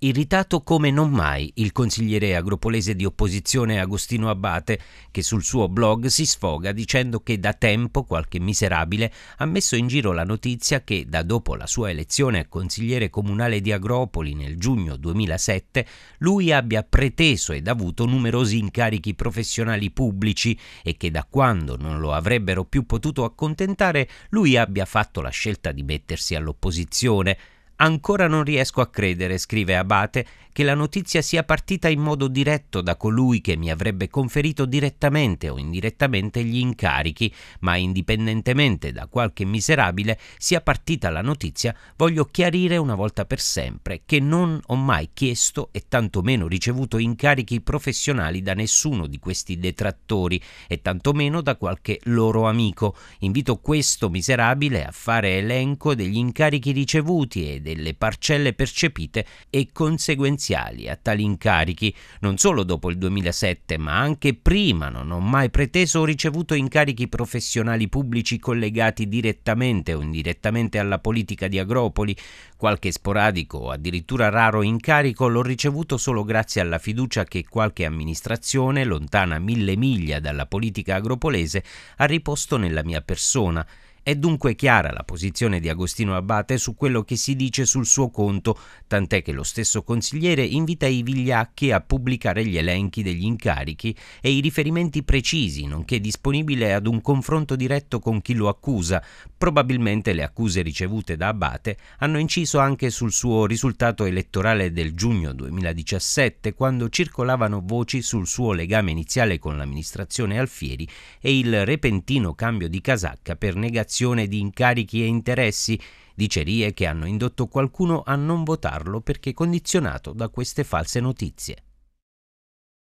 Irritato come non mai il consigliere agropolese di opposizione Agostino Abate, che sul suo blog si sfoga dicendo che da tempo qualche miserabile ha messo in giro la notizia che da dopo la sua elezione a consigliere comunale di Agropoli nel giugno 2007 lui abbia preteso ed avuto numerosi incarichi professionali pubblici e che da quando non lo avrebbero più potuto accontentare lui abbia fatto la scelta di mettersi all'opposizione Ancora non riesco a credere, scrive Abate, che la notizia sia partita in modo diretto da colui che mi avrebbe conferito direttamente o indirettamente gli incarichi, ma indipendentemente da qualche miserabile sia partita la notizia, voglio chiarire una volta per sempre che non ho mai chiesto e tantomeno ricevuto incarichi professionali da nessuno di questi detrattori e tantomeno da qualche loro amico. Invito questo miserabile a fare elenco degli incarichi ricevuti e delle parcelle percepite e conseguenziali a tali incarichi, non solo dopo il 2007 ma anche prima non ho mai preteso o ricevuto incarichi professionali pubblici collegati direttamente o indirettamente alla politica di Agropoli, qualche sporadico o addirittura raro incarico l'ho ricevuto solo grazie alla fiducia che qualche amministrazione, lontana mille miglia dalla politica agropolese, ha riposto nella mia persona è dunque chiara la posizione di Agostino Abate su quello che si dice sul suo conto, tant'è che lo stesso consigliere invita i vigliacchi a pubblicare gli elenchi degli incarichi e i riferimenti precisi, nonché disponibile ad un confronto diretto con chi lo accusa. Probabilmente le accuse ricevute da Abate hanno inciso anche sul suo risultato elettorale del giugno 2017, quando circolavano voci sul suo legame iniziale con l'amministrazione Alfieri e il repentino cambio di casacca per negazione successione di incarichi e interessi, dicerie che hanno indotto qualcuno a non votarlo perché condizionato da queste false notizie.